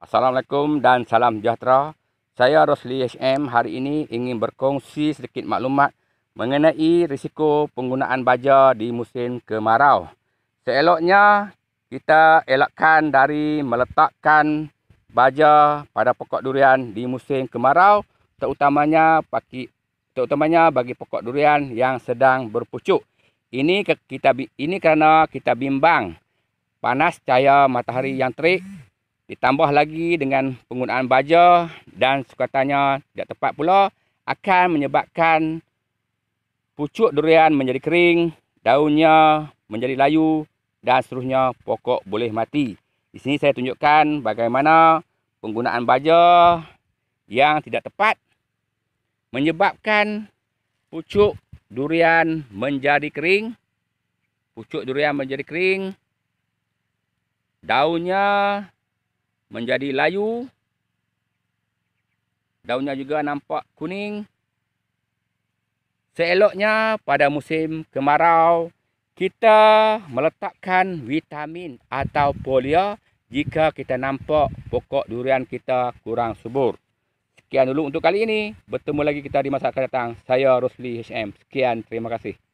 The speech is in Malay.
Assalamualaikum dan salam sejahtera. Saya Rosli HM hari ini ingin berkongsi sedikit maklumat mengenai risiko penggunaan baja di musim kemarau. Seeloknya kita elakkan dari meletakkan baja pada pokok durian di musim kemarau terutamanya bagi terutamanya bagi pokok durian yang sedang berpucuk. Ini kita ini kerana kita bimbang panas cahaya matahari yang terik ditambah lagi dengan penggunaan baja dan sukatannya tidak tepat pula akan menyebabkan pucuk durian menjadi kering, daunnya menjadi layu dan seluruhnya pokok boleh mati. Di sini saya tunjukkan bagaimana penggunaan baja yang tidak tepat menyebabkan pucuk durian menjadi kering. Pucuk durian menjadi kering. Daunnya menjadi layu. Daunnya juga nampak kuning. Seeloknya pada musim kemarau, kita meletakkan vitamin atau polia jika kita nampak pokok durian kita kurang subur. Sekian dulu untuk kali ini. Bertemu lagi kita di masa akan datang. Saya Rosli HM. Sekian. Terima kasih.